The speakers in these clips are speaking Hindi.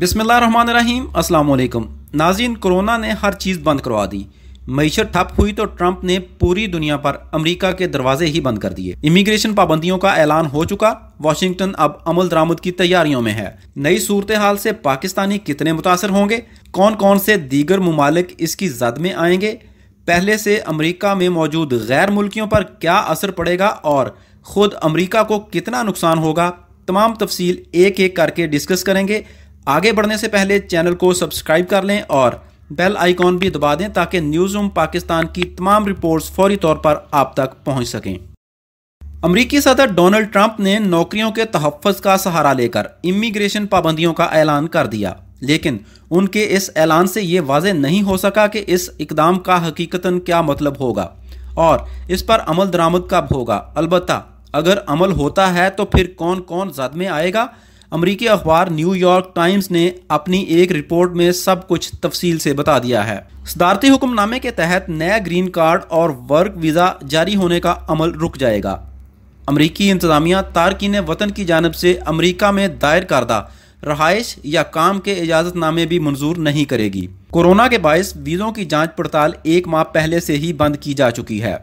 बिसमीम असलकम नाजिन कोरोना ने हर चीज़ बंद करवा दी मीशत ठप हुई तो ट्रंप ने पूरी दुनिया पर अमेरिका के दरवाजे ही बंद कर दिए इमिग्रेशन पाबंदियों का ऐलान हो चुका वाशिंगटन अब अमल दरामद की तैयारियों में है नई सूरत हाल से पाकिस्तानी कितने मुतासर होंगे कौन कौन से दीगर ममालिक इसकी जद में आएंगे पहले से अमरीका में मौजूद गैर मुल्कियों पर क्या असर पड़ेगा और ख़ुद अमरीका को कितना नुकसान होगा तमाम तफसील एक एक करके डिस्कस करेंगे आगे बढ़ने से पहले चैनल को सब्सक्राइब कर लें और बेल आइकॉन भी दबा दें ताकि न्यूज़ रूम पाकिस्तान की तमाम रिपोर्ट्स फौरी तौर पर आप तक पहुंच सकें अमरीकी सदर डोनाल्ड ट्रंप ने नौकरियों के तहफ़ का सहारा लेकर इमिग्रेशन पाबंदियों का ऐलान कर दिया लेकिन उनके इस ऐलान से ये वाज नहीं हो सका कि इस इकदाम का हकीकता क्या मतलब होगा और इस पर अमल दरामद कब होगा अलबत् अगर अमल होता है तो फिर कौन कौन जद में आएगा अमरीकी अखबार न्यूयॉर्क टाइम्स ने अपनी एक रिपोर्ट में सब कुछ तफसील से बता दिया है सदारती हुक्मनामे के तहत नया ग्रीन कार्ड और वर्क वीज़ा जारी होने का अमल रुक जाएगा अमरीकी इंतजामिया तारकिन वतन की जानब से अमरीका में दायर करदा रहाइश या काम के इजाज़तनामे भी मंजूर नहीं करेगी कोरोना के बायस वीज़ों की जाँच पड़ताल एक माह पहले से ही बंद की जा चुकी है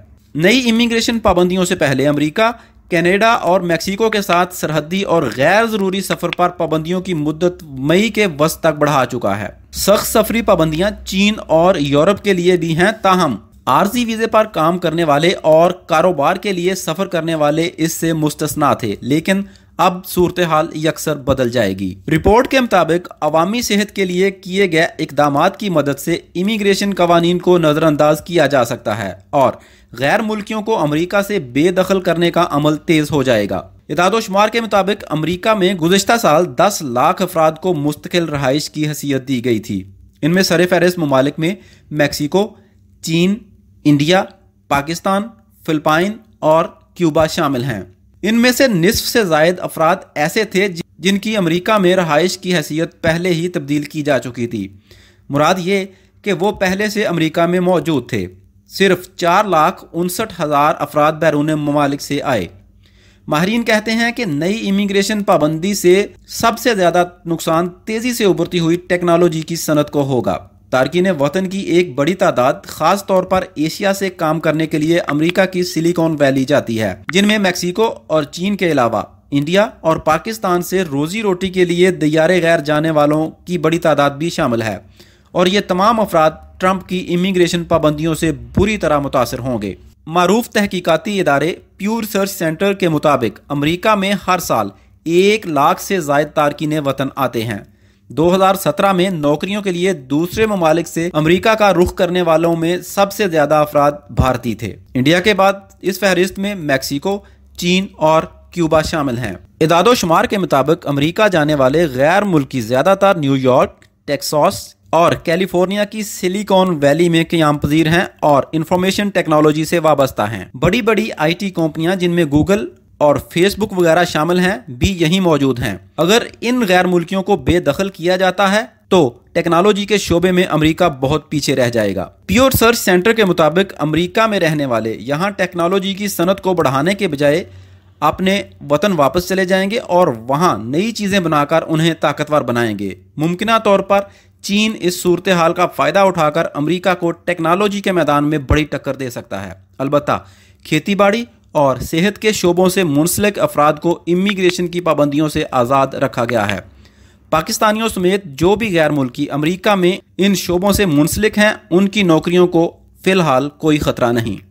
नई इमिग्रेशन पाबंदियों से पहले अमेरिका कनाडा और मैक्सिको के साथ सरहदी और गैर ज़रूरी सफ़र पर पाबंदियों की मुद्दत मई के वस्त तक बढ़ा चुका है सख्त सफरी पाबंदियां चीन और यूरोप के लिए भी हैं ताहम आरजी वीज़े पर काम करने वाले और कारोबार के लिए सफ़र करने वाले इससे मुस्तना थे लेकिन अब सूरत हाल यकसर बदल जाएगी रिपोर्ट के मुताबिक अवामी सेहत के लिए किए गए इकदाम की मदद से इमिग्रेशन कवानीन को नज़रअंदाज किया जा सकता है और गैर मुल्कियों को अमरीका से बेदखल करने का अमल तेज़ हो जाएगा इदादोशुमार के मुताबिक अमरीका में गुजशत साल दस लाख अफराद को मुस्तकिल रहाइश की हैसियत दी गई थी इनमें सर फहरिस्त ममालिक में मैक्सिको चीन इंडिया पाकिस्तान फिलपाइन और क्यूबा शामिल हैं इनमें से निसफ से जायद अफराद ऐसे थे जिनकी अमरीका में रहाइश की हैसियत पहले ही तब्दील की जा चुकी थी मुराद ये कि वो पहले से अमरीका में मौजूद थे सिर्फ चार लाख उनसठ हज़ार अफराद बैरून ममालिक से आए माहरीन कहते हैं कि नई इमिग्रेशन पाबंदी से सबसे ज़्यादा नुकसान तेज़ी से उभरती हुई टेक्नोलॉजी की सनत को होगा तारकिन वतन की एक बड़ी तादाद खास तौर पर एशिया से काम करने के लिए अमेरिका की सिलिकॉन वैली जाती है जिनमें मैक्सिको और चीन के अलावा इंडिया और पाकिस्तान से रोजी रोटी के लिए दियारे गैर जाने वालों की बड़ी तादाद भी शामिल है और ये तमाम अफराद ट्रंप की इमिग्रेशन पाबंदियों से बुरी तरह मुतासर होंगे मरूफ तहकीकती इदारे प्यूर सर्च सेंटर के मुताबिक अमरीका में हर साल एक लाख से जायद तारकिन वतन आते हैं 2017 में नौकरियों के लिए दूसरे ममालिक से अमेरिका का रुख करने वालों में सबसे ज्यादा अफराद भारतीय थे इंडिया के बाद इस फहरिस्त में मैक्सिको चीन और क्यूबा शामिल हैं इदादो शुमार के मुताबिक अमेरिका जाने वाले गैर मुल्की ज्यादातर न्यूयॉर्क टेक्सास और कैलिफोर्निया की सिलिकॉन वैली में क्याम पजीर हैं और इंफॉर्मेशन टेक्नोलॉजी से वाबस्ता हैं बड़ी बड़ी आईटी कंपनियां जिनमें गूगल और फेसबुक वगैरह शामिल हैं भी यहीं मौजूद हैं अगर इन गैर मुल्कियों को बेदखल किया जाता है तो टेक्नोलॉजी के शोबे में अमेरिका बहुत पीछे रह जाएगा प्योर सर्च सेंटर के मुताबिक अमेरिका में रहने वाले यहाँ टेक्नोलॉजी की सनत को बढ़ाने के बजाय अपने वतन वापस चले जाएंगे और वहाँ नई चीज़ें बनाकर उन्हें ताकतवर बनाएंगे मुमकिन तौर पर चीन इस सूरत हाल का फ़ायदा उठाकर अमेरिका को टेक्नोलॉजी के मैदान में बड़ी टक्कर दे सकता है अलबत्त खेती बाड़ी और सेहत के शोबों से मुंसलिक अफराद को इमिग्रेशन की पाबंदियों से आज़ाद रखा गया है पाकिस्तानियों समेत जो भी गैर मुल्की अमरीका में इन शोबों से मुंसलिक हैं उनकी नौकरियों को फ़िलहाल कोई ख़तरा नहीं